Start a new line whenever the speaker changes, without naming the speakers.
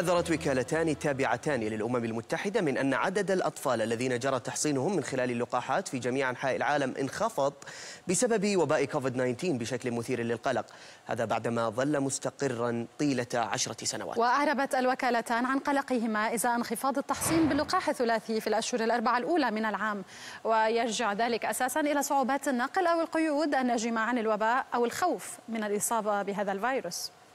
حذرت وكالتان تابعتان للأمم المتحدة من أن عدد الأطفال الذين جرى تحصينهم من خلال اللقاحات في جميع أنحاء العالم انخفض بسبب وباء كوفيد 19 بشكل مثير للقلق هذا بعدما ظل مستقرا طيلة عشرة سنوات
وأعربت الوكالتان عن قلقهما إزاء انخفاض التحصين باللقاح الثلاثي في الأشهر الأربعة الأولى من العام ويرجع ذلك أساسا إلى صعوبات النقل أو القيود الناجمة عن الوباء أو الخوف من الإصابة بهذا الفيروس